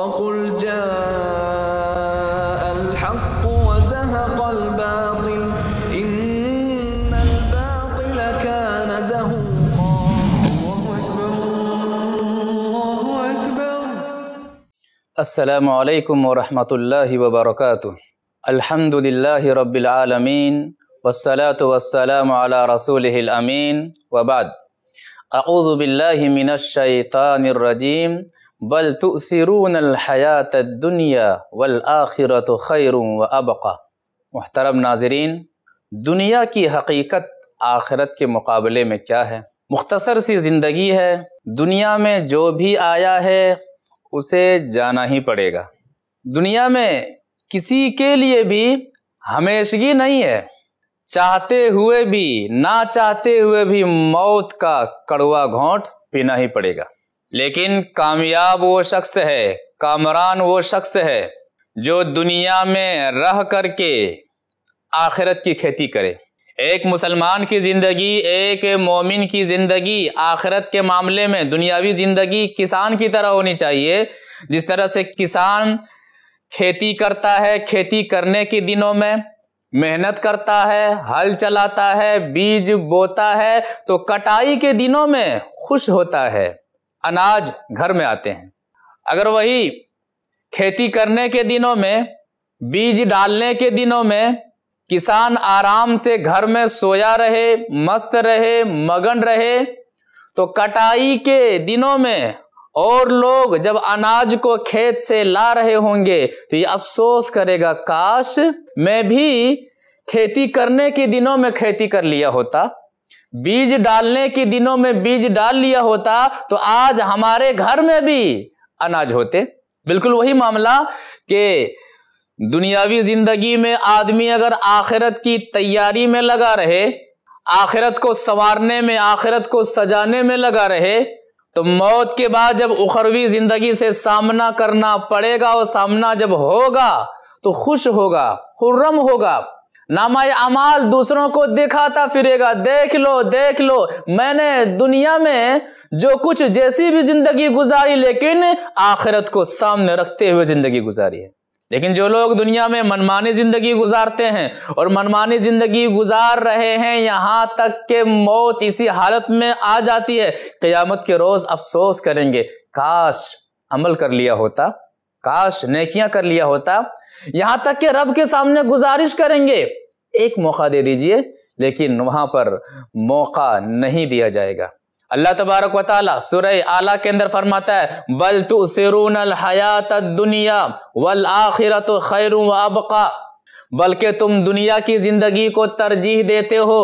وقل جاء الحق وزهق الباطل إن الباطل كان زهوقا الله أكبر الله أكبر السلام عليكم ورحمة الله وبركاته الحمد لله رب العالمين والصلاة والسلام على رسوله الأمين وبعد أعوذ بالله من الشيطان الرجيم बल तो हयात दुनिया वल आखिरत खैर व अबका महतरम नाजरीन दुनिया की हकीकत आखिरत के मुकाबले में क्या है मुख्तसर सी ज़िंदगी है दुनिया में जो भी आया है उसे जाना ही पड़ेगा दुनिया में किसी के लिए भी हमेशगी नहीं है चाहते हुए भी ना चाहते हुए भी मौत का कड़वा घोंट पीना ही पड़ेगा लेकिन कामयाब वो शख्स है कामरान वो शख्स है जो दुनिया में रह करके आखिरत की खेती करे एक मुसलमान की ज़िंदगी एक मोमिन की ज़िंदगी आखिरत के मामले में दुनियावी ज़िंदगी किसान की तरह होनी चाहिए जिस तरह से किसान खेती करता है खेती करने के दिनों में मेहनत करता है हल चलाता है बीज बोता है तो कटाई के दिनों में खुश होता है अनाज घर में आते हैं अगर वही खेती करने के दिनों में बीज डालने के दिनों में किसान आराम से घर में सोया रहे मस्त रहे मगन रहे तो कटाई के दिनों में और लोग जब अनाज को खेत से ला रहे होंगे तो ये अफसोस करेगा काश मैं भी खेती करने के दिनों में खेती कर लिया होता बीज डालने के दिनों में बीज डाल लिया होता तो आज हमारे घर में भी अनाज होते बिल्कुल वही मामला कि दुनियावी जिंदगी में आदमी अगर आखिरत की तैयारी में लगा रहे आखिरत को संवारने में आखिरत को सजाने में लगा रहे तो मौत के बाद जब उखरवी जिंदगी से सामना करना पड़ेगा और सामना जब होगा तो खुश होगा खुर्रम होगा नामा अमाल दूसरों को दिखाता फिरेगा देख लो देख लो मैंने दुनिया में जो कुछ जैसी भी जिंदगी गुजारी लेकिन आखिरत को सामने रखते हुए जिंदगी गुजारी है लेकिन जो लोग दुनिया में मनमानी जिंदगी गुजारते हैं और मनमानी जिंदगी गुजार रहे हैं यहाँ तक के मौत इसी हालत में आ जाती है क्यामत के रोज अफसोस करेंगे काश अमल कर लिया होता काश नेकियां कर लिया होता यहां तक के रब के सामने गुजारिश करेंगे एक मौका दे दीजिए लेकिन वहाँ पर मौका नहीं दिया जाएगा अल्लाह तबारक वाली सुरह आला के अंदर फरमाता है बल तो सिरून हयात दुनिया वल आखिरत खैर अबका बल्कि तुम दुनिया की ज़िंदगी को तरजीह देते हो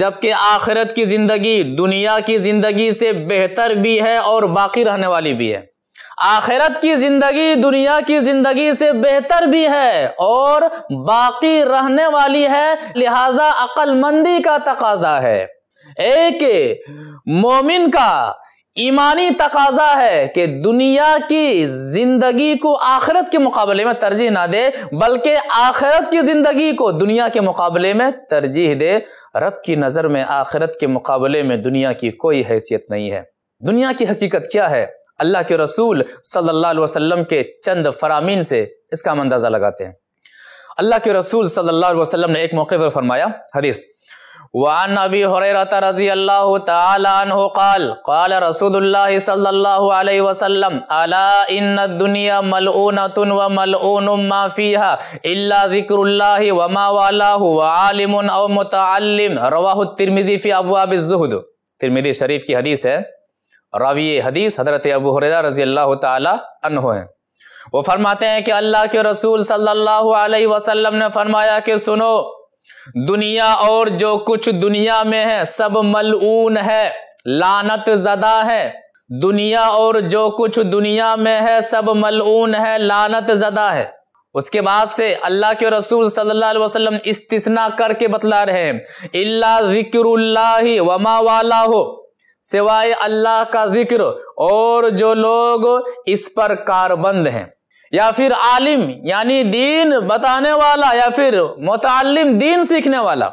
जबकि आखिरत की ज़िंदगी दुनिया की ज़िंदगी से बेहतर भी है और बाकी रहने वाली भी है आखिरत की जिंदगी दुनिया की जिंदगी से बेहतर भी है और बाकी रहने वाली है लिहाजा अक्लमंदी का तकाजा है एक मोमिन का ईमानी तकाजा है कि दुनिया की जिंदगी को आखिरत के मुकाबले में तरजीह ना दे बल्कि आखिरत की जिंदगी को दुनिया के मुकाबले में तरजीह दे रब की नज़र में आखिरत के मुकाबले में दुनिया की कोई हैसियत नहीं है दुनिया की हकीकत क्या है अल्लाह के रसूल सल्लल्लाहु अलैहि वसल्लम के चंद फरामीन से इसका हम अंदाज़ा लगाते हैं अल्लाह के रसूल सल्लल्लाहु अलैहि वसल्लम ने एक मौके पर फरमाया हदीस وعن ابي هريره رضي الله تعالى عنه قال قال رسول الله صلى الله عليه وسلم الا ان الدنيا ملعونه وملعون ما فيها الا ذكر الله وما والاه وعالم او متعلم رواه الترمذي في ابواب الزهد ترمذي شریف کی حدیث ہے रावी हदीस हजरत अबू हुररा रजी अल्लाह तन हैं वो फरमाते हैं कि अल्लाह के रसूल सल्लल्लाहु अलैहि वसल्लम ने फरमाया कि सुनो दुनिया और जो कुछ दुनिया में है सब मलऊन है लानत जदा है दुनिया और जो कुछ दुनिया में है सब मलऊन है लानत जदा है उसके बाद से अल्लाह के रसूल सल्लल्लाहु अलैहि वसल्लम इस्तिस्ना करके बतला रहे हैं इल्ला जिक्रुल्लाह वमा वाला हो सिवाय अल्लाह का जिक्र और जो लोग इस पर कारबंद हैं या फिर आलिम यानी दीन बताने वाला या फिर मुतालिम दीन सीखने वाला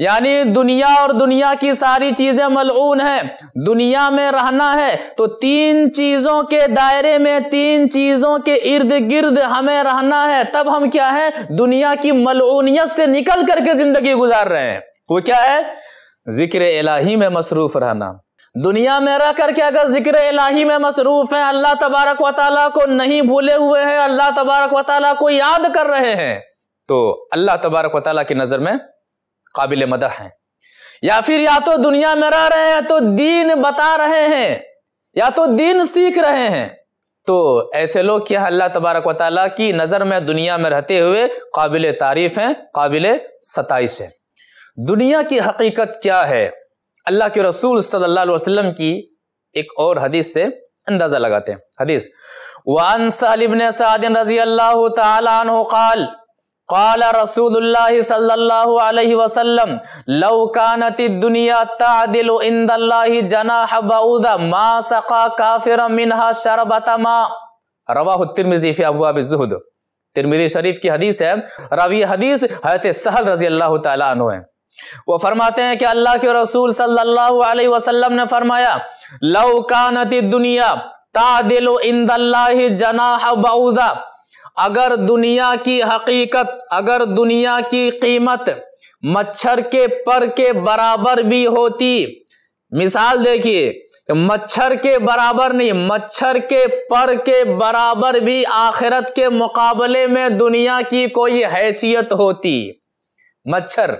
यानी दुनिया और दुनिया की सारी चीजें मलून है दुनिया में रहना है तो तीन चीजों के दायरे में तीन चीजों के इर्द गिर्द हमें रहना है तब हम क्या है दुनिया की मलूनियत से निकल करके जिंदगी गुजार रहे हैं वो क्या है जिक्र इलाही में मसरूफ रहना दुनिया में रह करके अगर जिक्र इलाही में मसरूफ़ है अल्लाह तबारक वाली को नहीं भूले हुए हैं अल्लाह तबारक वाली को याद कर रहे हैं तो अल्लाह तबारक वाली की नज़र में काबिल मदह है या फिर या तो दुनिया में रह रहे हैं तो दीन बता रहे हैं या तो दीन सीख रहे हैं तो ऐसे लोग क्या अल्लाह तबारक वाली की नज़र में दुनिया में रहते हुए काबिल तारीफ़ हैं काबिल सताइश है दुनिया की हकीकत क्या है अल्लाह के रसूल सल्लल्लाहु अलैहि वसल्लम की एक और हदीस से अंदाजा लगाते हैं हदीस वान سعد सादिन रजी अल्लाह तआल قال قال رسول الله صلى الله عليه وسلم لو كانت الدنيا تعدل عند الله جناح بعوض ما سقى كافرا منها شربة ماء رواه الترمذي في ابواب الزهد شریف کی حدیث ہے راوی حدیث حضرت हजरत رضی اللہ تعالی عنہ ہیں वो फरमाते हैं कि अल्लाह के रसूल सल्लल्लाहु अलैहि वसल्लम ने फरमाया लव कानती दुनिया तादिल इंदल्लाहि जनाह बऊदा अगर दुनिया की हकीकत अगर दुनिया की कीमत मच्छर के पर के बराबर भी होती मिसाल देखिए मच्छर के बराबर नहीं मच्छर के पर के बराबर भी आखिरत के मुकाबले में दुनिया की कोई हैसियत होती मच्छर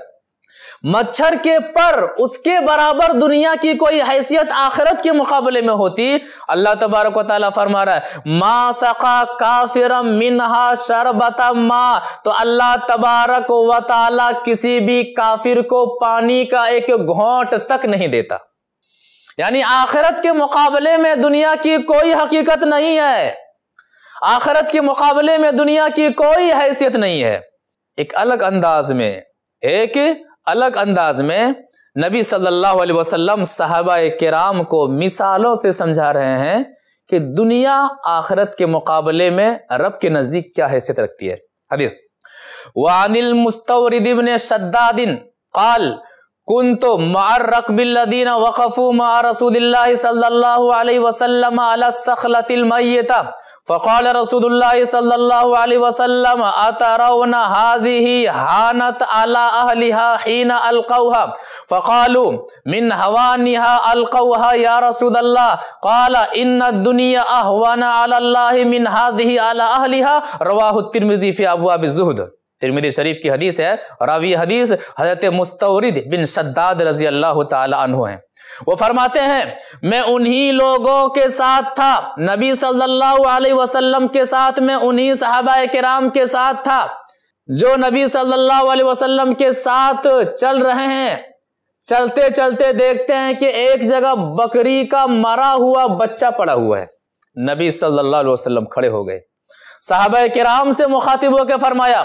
मच्छर के पर उसके बराबर दुनिया की कोई हैसियत आखिरत के मुकाबले में होती अल्लाह तबारक वाला फरमा रहा है मा सका काफिर मिनहा शरबता मा तो अल्लाह तबारक वाला किसी भी काफिर को पानी का एक घोट तक नहीं देता यानी आखिरत के मुकाबले में दुनिया की कोई हकीकत नहीं है आखिरत के मुकाबले में दुनिया की कोई हैसियत नहीं है एक अलग अंदाज में एक अलग अंदाज में नबी सल्लल्लाहु अलैहि वसल्लम सहाबा कराम को मिसालों से समझा रहे हैं कि दुनिया आखरत के मुकाबले में रब के नज़दीक क्या हैसियत रखती है हदीस वानिल मुस्तवरिदिब ने शद्दादिन काल कुन तो मार रकबिल्लिन वक़फ़ू मा रसूल सल्ला वसलम अलसलतिल मैता فقال رسول الله صلى الله عليه وسلم أترون هذه هانت على أهلها حين ألقوها فقالوا من هوانها ألقوها يا رسول الله قال إن الدنيا أهوان على الله من هذه على أهلها رواه الترمذي في أبواب الزهد तिरमिदी शरीफ की हदीस है और अब ये हदीस हजरत मुस्तवरिद बिन शद्दाद रजी अल्लाह तु हैं वो फरमाते हैं मैं उन्हीं लोगों के साथ था नबी सल्लल्लाहु अलैहि वसल्लम के साथ मैं उन्हीं साहबा कराम के साथ था जो नबी सल्लल्लाहु अलैहि वसल्लम के साथ चल रहे हैं चलते चलते देखते हैं कि एक जगह बकरी का मरा हुआ बच्चा पड़ा हुआ है नबी सल्लल्लाहु अलैहि वसल्लम खड़े हो गए साहब कराम से मुखातिब होकर फरमाया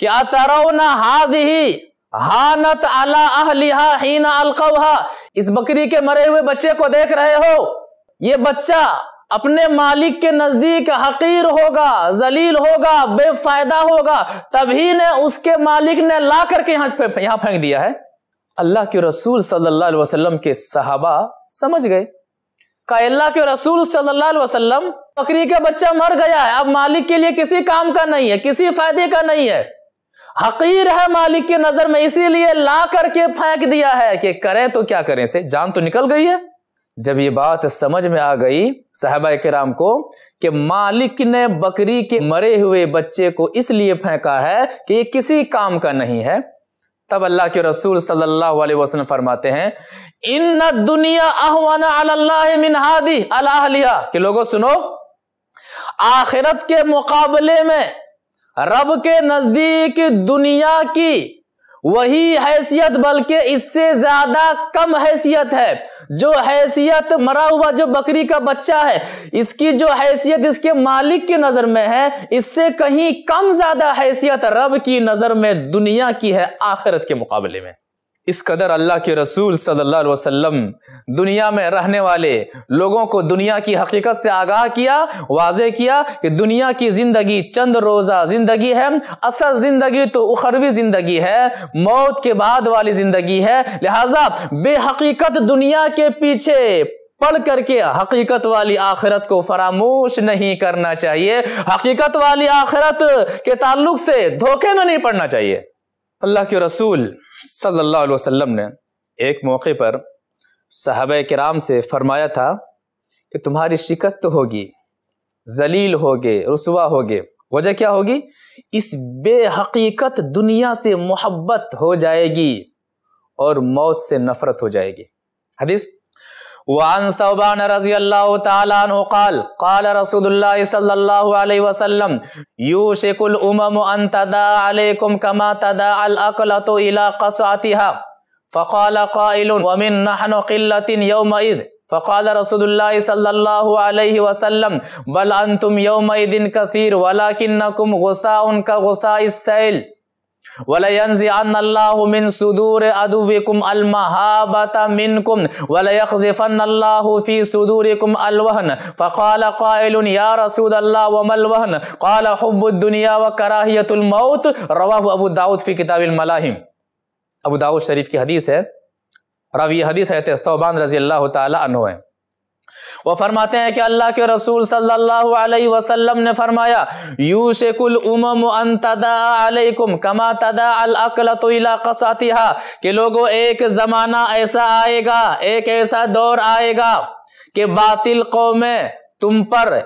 कि हादही हानत अला अहलिहा हीना अलकवहा इस बकरी के मरे हुए बच्चे को देख रहे हो ये बच्चा अपने मालिक के नजदीक हकीर होगा जलील होगा बेफायदा होगा तभी ने उसके मालिक ने ला करके यहां यहां फेंक दिया है अल्लाह के रसूल सल्लल्लाहु अलैहि वसल्लम के सहाबा समझ गए का अल्लाह के रसूल सल्लल्लाहु अलैहि वसल्लम बकरी का बच्चा मर गया है अब मालिक के लिए किसी काम का नहीं है किसी फायदे का नहीं है हकीर है मालिक की नजर में इसीलिए ला करके फेंक दिया है कि करें तो क्या करें से जान तो निकल गई है जब ये बात समझ में आ गई साहबा कराम को कि मालिक ने बकरी के मरे हुए बच्चे को इसलिए फेंका है कि ये किसी काम का नहीं है तब अल्लाह के रसूल सल्लल्लाहु अलैहि वसल्लम फरमाते हैं इन दुनिया अहवाना अल्लाह मिनहादी अल्लाह लिया कि लोगों सुनो आखिरत के मुकाबले में रब के नजदीक दुनिया की वही हैसियत बल्कि इससे ज्यादा कम हैसियत है जो हैसियत मरा हुआ जो बकरी का बच्चा है इसकी जो हैसियत इसके मालिक की नजर में है इससे कहीं कम ज्यादा हैसियत रब की नजर में दुनिया की है आखिरत के मुकाबले में इस कदर अल्लाह के रसूल सल्लल्लाहु अलैहि वसल्लम दुनिया में रहने वाले लोगों को दुनिया की हकीकत से आगाह किया वाजे किया कि दुनिया की ज़िंदगी चंद रोज़ा ज़िंदगी है असल ज़िंदगी तो उखरवी ज़िंदगी है मौत के बाद वाली ज़िंदगी है लिहाजा बेहकीकत दुनिया के पीछे पढ़ करके हकीकत वाली आखिरत को फरामोश नहीं करना चाहिए हकीकत वाली आखिरत के ताल्लुक से धोखे में नहीं पड़ना चाहिए अल्लाह के रसूल सल्लल्लाहु अलैहि वसल्लम ने एक मौके पर साहब कराम से फरमाया था कि तुम्हारी शिकस्त होगी जलील होगे रसुआ होगे वजह क्या होगी इस बेहकीकत दुनिया से मोहब्बत हो जाएगी और मौत से नफरत हो जाएगी हदीस وعن ثوبان رضي الله تعالى عنه قال قال رسول الله صلى الله عليه وسلم يوشك الأمم أن تدا عليكم كما تدا الأقلة إلى قصعتها فقال قائل ومن نحن قلة يومئذ فقال رسول الله صلى الله عليه وسلم بل أنتم يومئذ كثير ولكنكم غثاء كغثاء السيل अबू दाऊद अबू शरीफ की हदीस है रवि हदीस है तौबान रजी अल्लाह तआला है वह फरमाते हैं कि अल्लाह के रसूल सल्लल्लाहु अलैहि वसल्लम ने फरमाया यूशकुल उमम अन अलैकुम कमा तदा अल अकलतु इला कसतिहा कि लोगों एक जमाना ऐसा आएगा एक ऐसा दौर आएगा कि बातिल कौमें तुम पर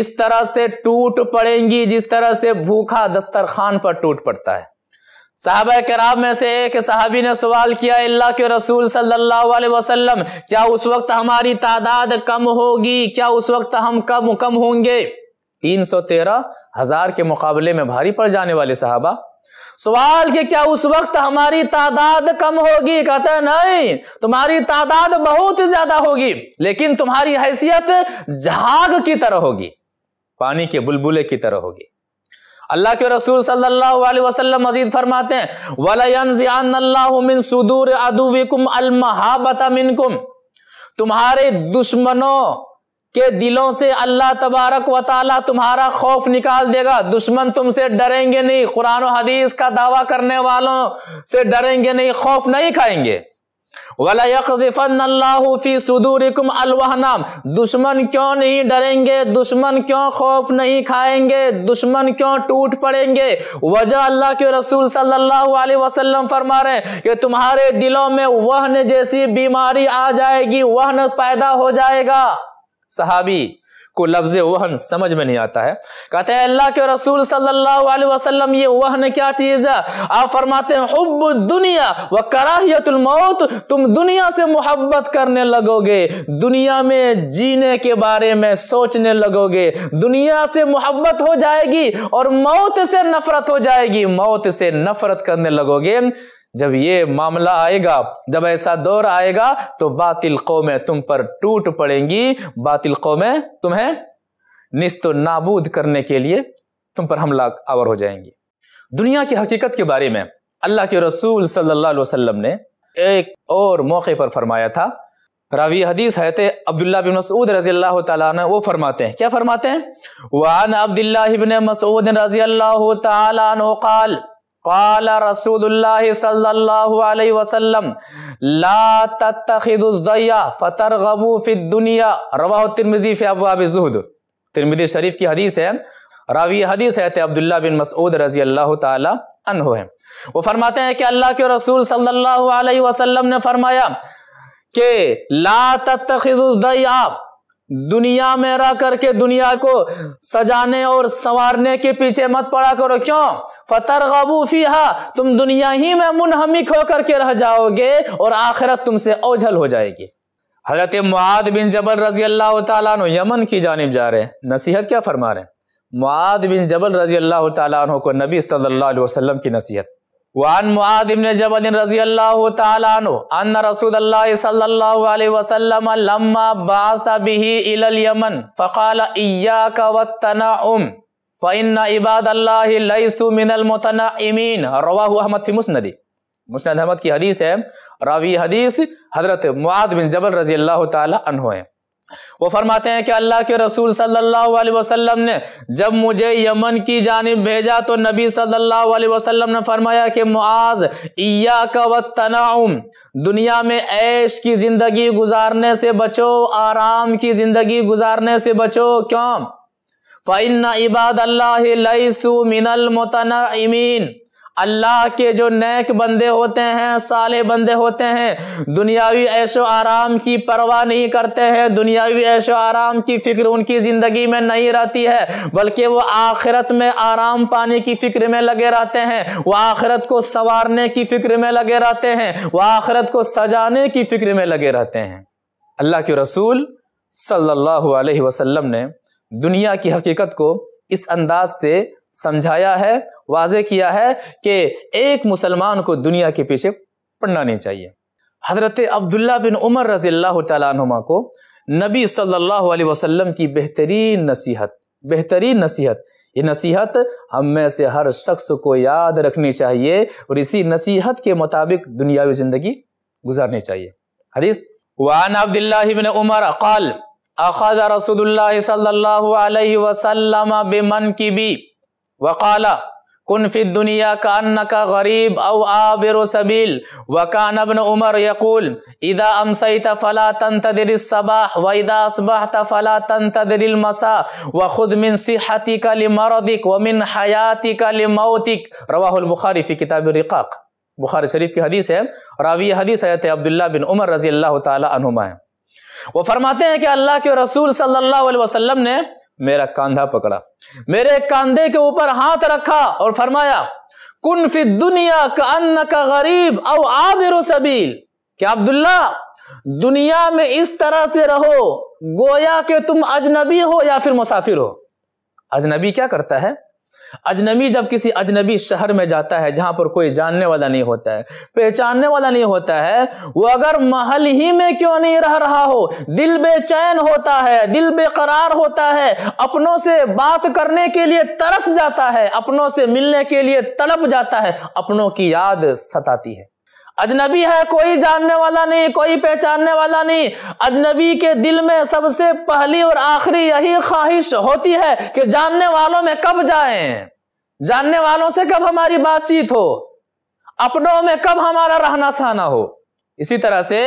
इस तरह से टूट पड़ेंगी जिस तरह से भूखा दस्तरखान पर टूट पड़ता है साहब कराब में से एक साहबी ने सवाल किया अल्लाह के रसूल सल्लल्लाहु अलैहि वसल्लम क्या उस वक्त हमारी तादाद कम होगी क्या उस वक्त हम कम कम होंगे तीन सौ तेरह हजार के मुकाबले में भारी पड़ जाने वाले साहबा सवाल के क्या उस वक्त हमारी तादाद कम होगी कहते नहीं तुम्हारी तादाद बहुत ज्यादा होगी लेकिन तुम्हारी हैसियत झाग की तरह होगी पानी के बुलबुले की तरह होगी अल्लाह के रसूल सल्लल्लाहु अलैहि वसल्लम मजीद फरमाते हैं वलयन सुदूर मिनकुम तुम्हारे दुश्मनों के दिलों से अल्लाह तबारक व तुम्हारा खौफ निकाल देगा दुश्मन तुमसे डरेंगे नहीं कुरान हदीस का दावा करने वालों से डरेंगे नहीं खौफ नहीं खाएंगे दुश्मन क्यों नहीं डरेंगे दुश्मन क्यों खौफ नहीं खाएंगे दुश्मन क्यों टूट पड़ेंगे वजह अल्लाह के रसूल सल्लल्लाहु अलैहि वसल्लम फरमा रहे हैं कि तुम्हारे दिलों में वहन जैसी बीमारी आ जाएगी वहन पैदा हो जाएगा सहाबी को लफ्ज वहन समझ में नहीं आता है कहते हैं अल्लाह के रसूल सल्लाम ये वहन क्या चीज है आप फरमाते हैं दुनिया व कराहियतुल मौत तुम दुनिया से मोहब्बत करने लगोगे दुनिया में जीने के बारे में सोचने लगोगे दुनिया से मोहब्बत हो जाएगी और मौत से नफरत हो जाएगी मौत से नफरत करने लगोगे जब ये मामला आएगा जब ऐसा दौर आएगा तो बातिल कौमें तुम पर टूट पड़ेंगी बातिल कौमें तुम्हें निस्त नाबूद करने के लिए तुम पर हमला आवर हो जाएंगी दुनिया की हकीकत के बारे में अल्लाह के रसूल सल्लल्लाहु अलैहि वसल्लम ने एक और मौके पर फरमाया था रावी हदीस है थे अब्दुल्ला बिन मसूद रजी अल्लाह वो फरमाते हैं क्या फरमाते हैं वान अब्दुल्ला मसूद रजी अल्लाह तआला قال رسول الله صلى الله عليه وسلم لا تتخذوا الضيا فترغبوا في الدنيا رواه الترمذي في ابواب الزهد की हदीस है रावी हदीस है वो फरमाते हैं कि अल्लाह के रसूल सल्लल्लाहु ने फरमाया दुनिया में रह करके दुनिया को सजाने और संवारने के पीछे मत पड़ा करो क्यों फतर गबूफी हा तुम दुनिया ही में मुनहमिक होकर के रह जाओगे और आखिरत तुमसे ओझल हो जाएगी हजरत मुआद बिन जबल रजी अल्लाह तन यमन की जानब जा रहे हैं नसीहत क्या फरमा रहे हैं मुआद बिन जबल रजी अल्लाह तन को नबी सल्लल्लाहु वसलम की नसीहत वान मुआद इब्न मुस्नद अहमद की हदीस है रावी हदीस हजरत मुआद बिन जबल रजी अल्लाह तआला अन्हु है वो फरमाते हैं कि अल्लाह के रसूल सल्लल्लाहु अलैहि वसल्लम ने जब मुझे यमन की जानब भेजा तो नबी सल्लल्लाहु अलैहि वसल्लम ने फरमाया कि मुआज इया का व तनाउम दुनिया में ऐश की ज़िंदगी गुजारने से बचो आराम की ज़िंदगी गुजारने से बचो क्यों फ़ैन इबाद अल्लाह लईसु मिनल मुतना अल्लाह के जो नेक बंदे होते हैं साले बंदे होते हैं दुनियावी ऐशो आराम की परवाह नहीं करते हैं दुनियावी ऐशो आराम की फ़िक्र उनकी ज़िंदगी में नहीं रहती है बल्कि वो आखिरत में आराम पाने की फ़िक्र में लगे रहते हैं वह आखिरत को संवारने की फ़िक्र में लगे रहते हैं वह आखिरत को सजाने की फ़िक्र में लगे रहते हैं अल्लाह के रसूल सल्लल्लाहु अलैहि वसल्लम ने दुनिया की हकीकत को इस अंदाज से समझाया है वाजे किया है कि एक मुसलमान को दुनिया के पीछे पड़ना नहीं चाहिए हजरत अब्दुल्ला बिन उमर अल्लाह तुमा को नबी सल्लल्लाहु अलैहि वसल्लम की बेहतरीन नसीहत बेहतरीन नसीहत ये नसीहत हम में से हर शख्स को याद रखनी चाहिए और इसी नसीहत के मुताबिक दुनियावी ज़िंदगी गुजारनी चाहिए हदीस वान अब्दुल्लाबिन उमर अकाल अखद रसूल सल्ला वसलम बेमन की भी वकाला कुन दुनिया का अन्न का गरीब अव आबिर सबील वकान अबन उमर यकुल इदा अमसैत फला तन तदिर सबाह व इदा असबहत फला तन तदिर मसा व खुद मिन सिहति का लिमरदिक व मिन हयाति का लिमौतिक रवाहुल बुखारी फी किताब रिकाक बुखारी शरीफ की हदीस है रावी हदीस आयत अब्दुल्ला बिन उमर रजी अल्लाह तुमा है वो फरमाते हैं कि अल्लाह के रसूल सल्लल्लाहु अलैहि वसल्लम ने मेरा कांधा पकड़ा मेरे कांधे के ऊपर हाथ रखा और फरमाया कुन फी दुनिया का अन्न का गरीब और आबिर सबील क्या अब्दुल्ला दुनिया में इस तरह से रहो गोया के तुम अजनबी हो या फिर मुसाफिर हो अजनबी क्या करता है अजनबी जब किसी अजनबी शहर में जाता है जहां पर कोई जानने वाला नहीं होता है पहचानने वाला नहीं होता है वो अगर महल ही में क्यों नहीं रह रहा हो दिल बेचैन होता है दिल बेकरार होता है अपनों से बात करने के लिए तरस जाता है अपनों से मिलने के लिए तड़प जाता है अपनों की याद सताती है अजनबी है कोई जानने वाला नहीं कोई पहचानने वाला नहीं अजनबी के दिल में सबसे पहली और आखिरी यही ख्वाहिश होती है कि जानने वालों में कब जाएं जानने वालों से कब हमारी बातचीत हो अपनों में कब हमारा रहना सहना हो इसी तरह से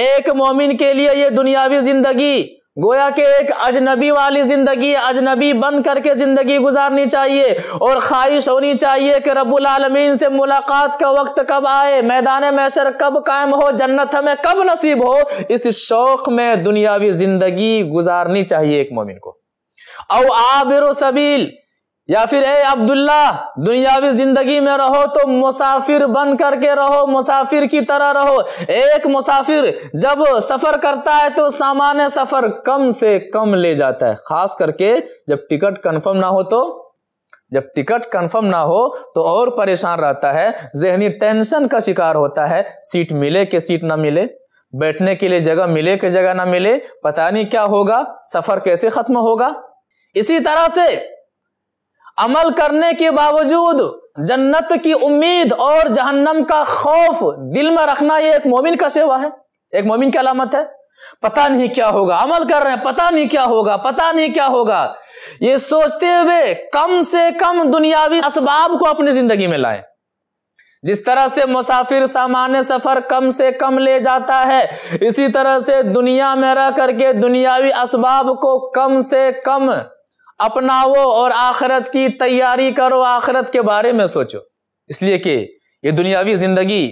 एक मोमिन के लिए ये दुनियावी जिंदगी गोया के एक अजनबी वाली ज़िंदगी अजनबी बन करके ज़िंदगी गुजारनी चाहिए और ख्वाहिश होनी चाहिए कि रब्बुल आलमीन से मुलाकात का वक्त कब आए मैदान मैशर कब कायम हो जन्नत हमें कब नसीब हो इस शौक़ में दुनियावी ज़िंदगी गुजारनी चाहिए एक मोमिन को औ आबिर सबील या फिर ए अब्दुल्ला दुनियावी जिंदगी में रहो तो मुसाफिर बन करके रहो मुसाफिर की तरह रहो एक मुसाफिर जब सफर करता है तो सामान्य सफर कम से कम ले जाता है खास करके जब टिकट कंफर्म ना हो तो जब टिकट कंफर्म ना हो तो और परेशान रहता है जहनी टेंशन का शिकार होता है सीट मिले के सीट ना मिले बैठने के लिए जगह मिले के जगह ना मिले पता नहीं क्या होगा सफर कैसे खत्म होगा इसी तरह से अमल करने के बावजूद जन्नत की उम्मीद और जहन्नम का खौफ दिल में रखना यह एक मोमिन का सेवा है एक मोमिन की अलामत है पता नहीं क्या होगा अमल कर रहे हैं पता नहीं क्या होगा पता नहीं क्या होगा ये सोचते हुए कम से कम दुनियावी असबाब को अपनी जिंदगी में लाए जिस तरह से मुसाफिर सामान्य सफर कम से कम ले जाता है इसी तरह से दुनिया में रह करके दुनियावी असबाब को कम से कम अपनाओ और आखिरत की तैयारी करो आखिरत के बारे में सोचो इसलिए कि ये दुनियावी जिंदगी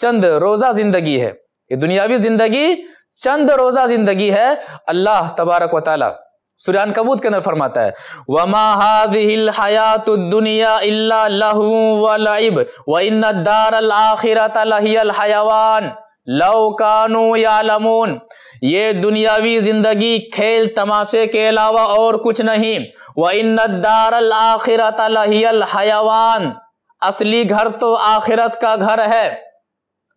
चंद रोजा जिंदगी है ये दुनियावी जिंदगी चंद रोजा जिंदगी है अल्लाह तबारक वाली सुरान कबूत के अंदर फरमाता है वमा हादिल हयात दुनिया इल्ला लहू व लाइब व इन दार आखिरत लहियल हयावान लवकानो या लमून ये दुनियावी जिंदगी खेल तमाशे के अलावा और कुछ नहीं व इन दारल आखिरत हयावान असली घर तो आखिरत का घर है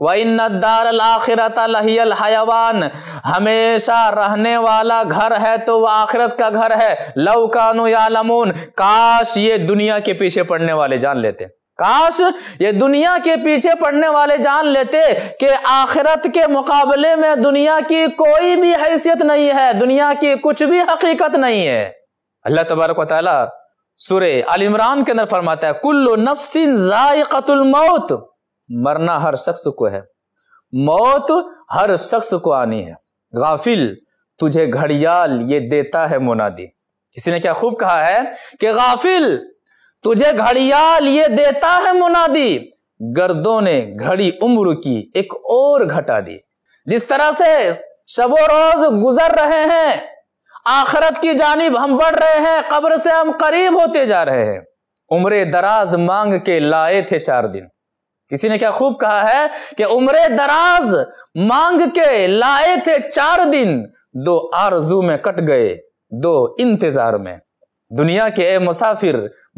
व इन दारल आखिरत हयावान हमेशा रहने वाला घर है तो वह आखिरत का घर है लवकानो या लमून काश ये दुनिया के पीछे पड़ने वाले जान लेते काश ये दुनिया के पीछे पड़ने वाले जान लेते कि आखिरत के मुकाबले में दुनिया की कोई भी हैसियत नहीं है दुनिया की कुछ भी हकीकत नहीं है अल्लाह तबारक वाली सुर अल इमरान के अंदर फरमाता है कुल्लो नफसिन जायकतुल मौत मरना हर शख्स को है मौत हर शख्स को आनी है गाफिल तुझे घड़ियाल ये देता है मुनादी किसी ने क्या खूब कहा है कि गाफिल तुझे घड़िया लिए देता है मुनादी गर्दों ने घड़ी उम्र की एक और घटा दी जिस तरह से शबो रोज गुजर रहे हैं आखरत की जानिब हम बढ़ रहे हैं कब्र से हम करीब होते जा रहे हैं उम्र दराज मांग के लाए थे चार दिन किसी ने क्या खूब कहा है कि उम्र दराज मांग के लाए थे चार दिन दो आरजू में कट गए दो इंतजार में दुनिया के ए मुसाफिर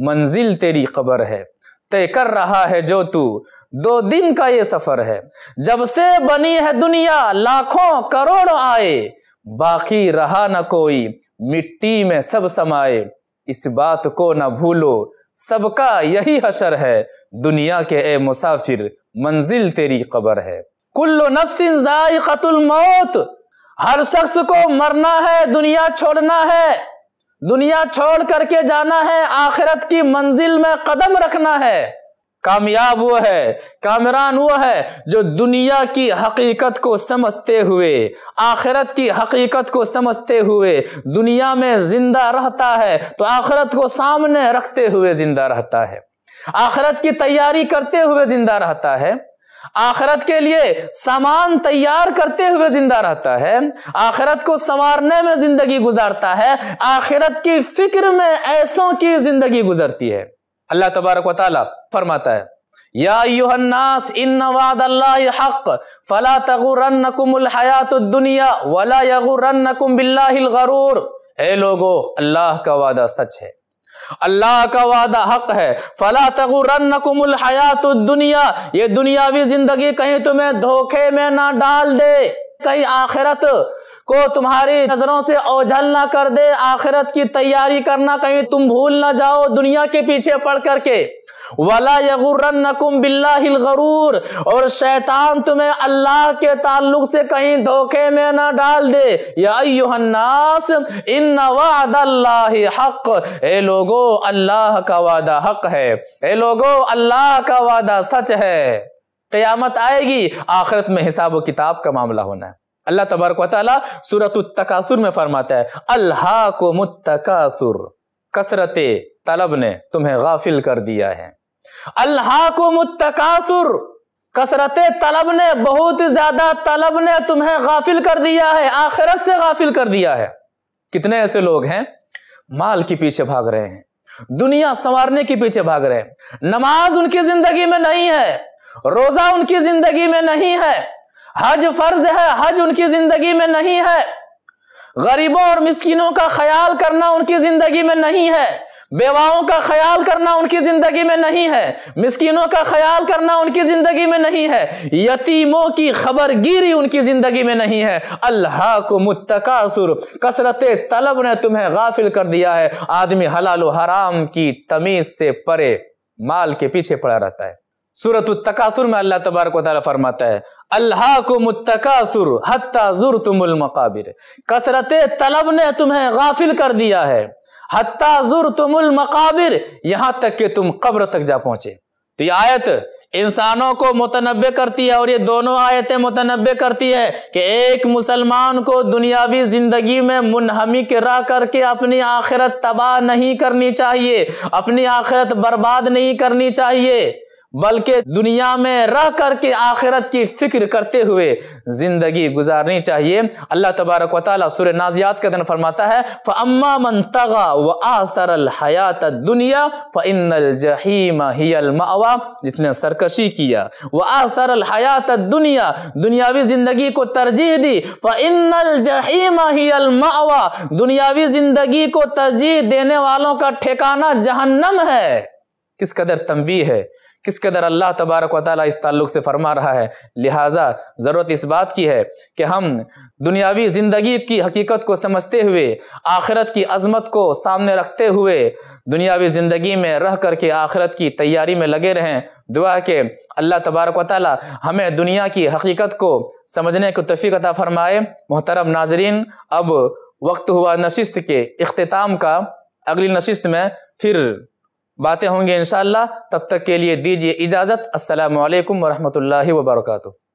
मंजिल तेरी कबर है तय कर रहा है जो तू दो दिन का ये सफर है जब से बनी है दुनिया लाखों करोड़ आए बाकी रहा न कोई मिट्टी में सब समाए इस बात को न भूलो सबका यही हशर है दुनिया के ए मुसाफिर मंजिल तेरी कबर है कुल्लो नफसिन जायकतुल मौत हर शख्स को मरना है दुनिया छोड़ना है दुनिया छोड़ करके जाना है आखिरत की मंजिल में कदम रखना है कामयाब वो है कामरान वो है जो दुनिया की हकीकत को समझते हुए आखिरत की हकीकत को समझते हुए दुनिया में जिंदा रहता है तो आखिरत को सामने रखते हुए जिंदा रहता है आखिरत की तैयारी करते हुए जिंदा रहता है आखरत के लिए सामान तैयार करते हुए जिंदा रहता है आखरत को संवारने में जिंदगी गुजारता है आखिरत की फिक्र में ऐसों की जिंदगी गुजरती है अल्लाह तबारक वाली फरमाता है हयात दुनिया वाला गरूर ए लोगो अल्लाह का वादा सच है अल्लाह का वादा हक है फला हया हयात दुनिया ये दुनियावी जिंदगी कहीं तुम्हें धोखे में ना डाल दे कहीं आखिरत को तुम्हारी नजरों से ओझल ना कर दे आखिरत की तैयारी करना कहीं तुम भूल ना जाओ दुनिया के पीछे पड़ करके वला और शैतान तुम्हें अल्लाह के ताल्लुक से कहीं धोखे में ना डाल दे यास इन हक ए लोगो अल्लाह का वादा हक है ए लोगो अल्लाह का वादा सच है क्यामत आएगी आखिरत में हिसाब व किताब का मामला होना है अल्लाह तबारक सूरत तकासुर में फरमाता है अल्लाह को मुतकासुर कसरत तलब ने तुम्हें गाफिल कर दिया है अल्लाह को मुतकासुर कसरत तलब ने बहुत ज्यादा तलब ने तुम्हें गाफिल कर दिया है आखिरत से गाफिल कर दिया है कितने ऐसे लोग हैं माल के पीछे भाग रहे हैं दुनिया संवारने के पीछे भाग रहे हैं नमाज उनकी जिंदगी में नहीं है रोजा उनकी जिंदगी में नहीं है हज फर्ज है हज उनकी जिंदगी में नहीं है गरीबों और मिस्किनों का ख्याल करना उनकी जिंदगी में नहीं है बेवाओं का ख्याल करना उनकी जिंदगी में नहीं है मिसकिनों का ख्याल करना उनकी जिंदगी में नहीं है यतीमों की गिरी उनकी जिंदगी में नहीं है अल्लाह को मुतकासुर कसरत तलब ने तुम्हें गाफिल कर दिया है आदमी हलाल हराम की तमीज से परे माल के पीछे पड़ा रहता है सूरत तकासुर में अल्लाह तबारक वाली फरमाता है अल्लाह को मुतकासुर हत्ता जुर मकाबिर कसरत तलब ने तुम्हें गाफिल कर दिया है हत्ताजुर तुमुल मकाबिर यहां तक कि तुम कब्र तक जा पहुंचे तो ये आयत इंसानों को मुतनबे करती है और ये दोनों आयतें मुतनबे करती है कि एक मुसलमान को दुनियावी ज़िंदगी में मुनहमिक रह करके अपनी आखिरत तबाह नहीं करनी चाहिए अपनी आखिरत बर्बाद नहीं करनी चाहिए बल्कि दुनिया में रह कर के आखिरत की फिक्र करते हुए ज़िंदगी गुजारनी चाहिए अल्लाह तबारक वाल नाजियात का दिन फरमाता है फ़म्मा मन तगा व आसर हयात दुनिया फ़िन जहीम जिसने सरकशी किया व आसर हयात दुनिया दुनियावी ज़िंदगी को तरजीह दी फ़िन जहीम हियलमावा दुनियावी ज़िंदगी को तरजीह देने वालों का ठिकाना जहन्नम है किस कदर तंबी है किस कदर अल्लाह तबारक वाली इस ताल्लुक से फरमा रहा है लिहाजा ज़रूरत इस बात की है कि हम दुनियावी ज़िंदगी की हकीकत को समझते हुए आखिरत की अजमत को सामने रखते हुए दुनियावी ज़िंदगी में रह कर के आखिरत की तैयारी में लगे रहें दुआ के अल्लाह तबारक वाली हमें दुनिया की हकीकत को समझने को तफ़ी अता फ़रमाए मोहतरम नाजरीन अब वक्त हुआ नशस्त के अख्ताम का अगली नशस्त में फिर बातें होंगी इन तब तक के लिए दीजिए इजाज़त असल वरहमल वबरकू